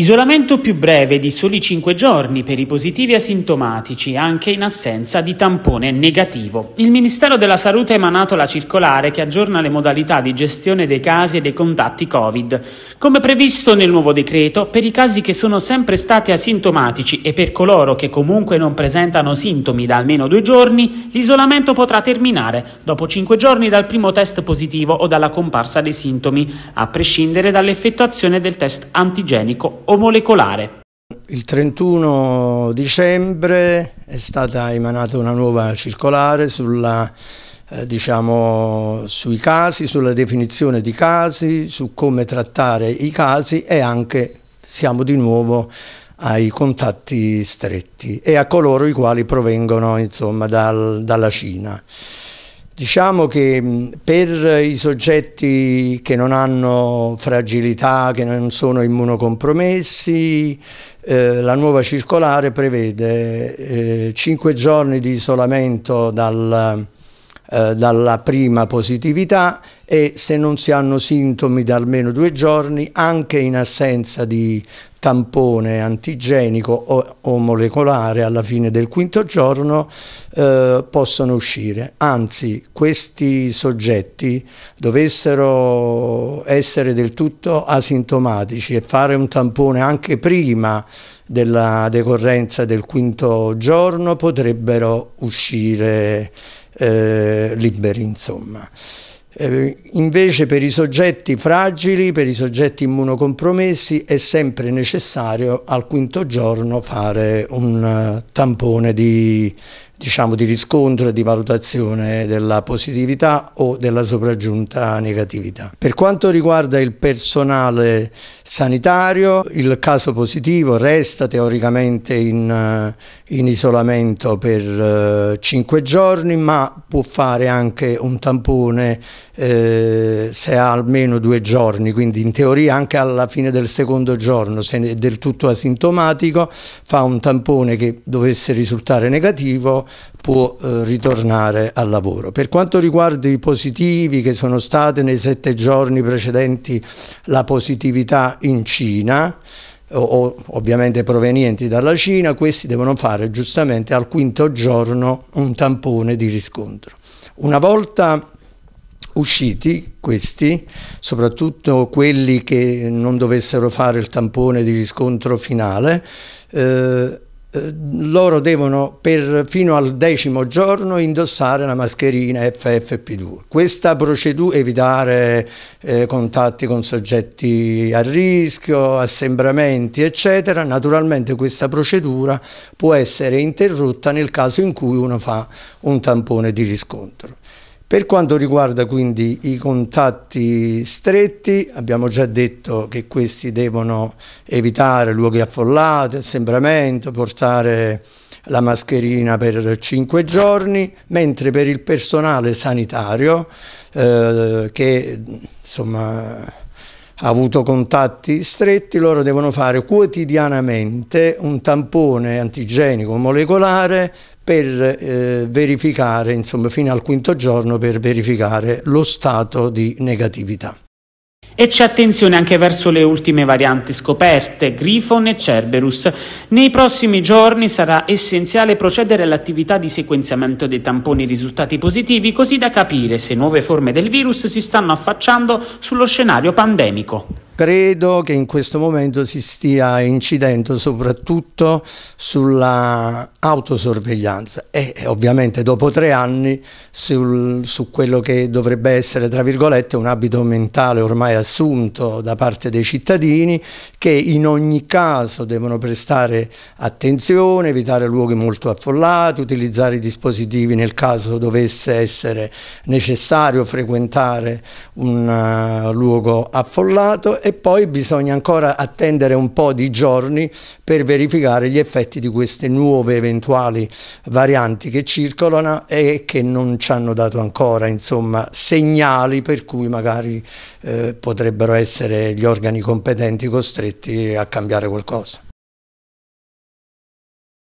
Isolamento più breve di soli 5 giorni per i positivi asintomatici, anche in assenza di tampone negativo. Il Ministero della Salute ha emanato la circolare che aggiorna le modalità di gestione dei casi e dei contatti Covid. Come previsto nel nuovo decreto, per i casi che sono sempre stati asintomatici e per coloro che comunque non presentano sintomi da almeno due giorni, l'isolamento potrà terminare dopo 5 giorni dal primo test positivo o dalla comparsa dei sintomi, a prescindere dall'effettuazione del test antigenico o molecolare. Il 31 dicembre è stata emanata una nuova circolare sulla, eh, diciamo, sui casi, sulla definizione di casi, su come trattare i casi e anche siamo di nuovo ai contatti stretti e a coloro i quali provengono insomma, dal, dalla Cina. Diciamo che per i soggetti che non hanno fragilità, che non sono immunocompromessi, eh, la nuova circolare prevede eh, 5 giorni di isolamento dal, eh, dalla prima positività e se non si hanno sintomi da almeno due giorni, anche in assenza di tampone antigenico o, o, molecolare alla fine del quinto giorno eh, possono uscire. Anzi, questi soggetti dovessero essere del tutto asintomatici e fare un tampone anche prima della decorrenza del quinto giorno potrebbero uscire eh, liberi, insomma. Eh, invece per i soggetti fragili, per i soggetti immunocompromessi è sempre necessario al quinto giorno fare un eh, tampone di diciamo, di riscontro e di valutazione della positività o della sopraggiunta negatività. Per quanto riguarda il personale sanitario, il caso positivo resta teoricamente in, eh, in isolamento per 5 eh, giorni, ma può fare anche un tampone eh, se ha almeno due giorni, quindi in teoria anche alla fine del secondo giorno, se è del tutto asintomatico, fa un tampone che dovesse risultare negativo può eh, ritornare al lavoro. Per quanto riguarda i positivi che sono stati nei sette giorni precedenti la positività in Cina, o, ovviamente provenienti dalla Cina, questi devono fare giustamente al quinto giorno un tampone di riscontro. Una volta usciti questi, soprattutto quelli che non dovessero fare il tampone di riscontro finale, eh, eh, loro devono per, fino al decimo giorno indossare la mascherina FFP2. Questa procedura, evitare eh, contatti con soggetti a rischio, assembramenti eccetera, naturalmente questa procedura può essere interrotta nel caso in cui uno fa un tampone di riscontro. Per quanto riguarda quindi i contatti stretti, abbiamo già detto che questi devono evitare luoghi affollati, assembramento, portare la mascherina per 5 giorni, mentre per il personale sanitario eh, che insomma ha avuto contatti stretti, loro devono fare quotidianamente un tampone antigenico molecolare per eh, verificare, insomma, fino al quinto giorno per verificare lo stato di negatività. E c'è attenzione anche verso le ultime varianti scoperte, Grifon e Cerberus. Nei prossimi giorni sarà essenziale procedere all'attività di sequenziamento dei tamponi risultati positivi, così da capire se nuove forme del virus si stanno affacciando sullo scenario pandemico. Credo che in questo momento si stia incidendo soprattutto sulla autosorveglianza e ovviamente dopo tre anni sul, su quello che dovrebbe essere tra virgolette un abito mentale ormai assunto da parte dei cittadini che in ogni caso devono prestare attenzione, evitare luoghi molto affollati, utilizzare i dispositivi nel caso dovesse essere necessario frequentare un uh, luogo affollato e poi bisogna ancora attendere un po' di giorni per verificare gli effetti di queste nuove eventuali varianti che circolano e che non ci hanno dato ancora insomma, segnali per cui magari eh, potrebbero essere gli organi competenti costretti a cambiare qualcosa.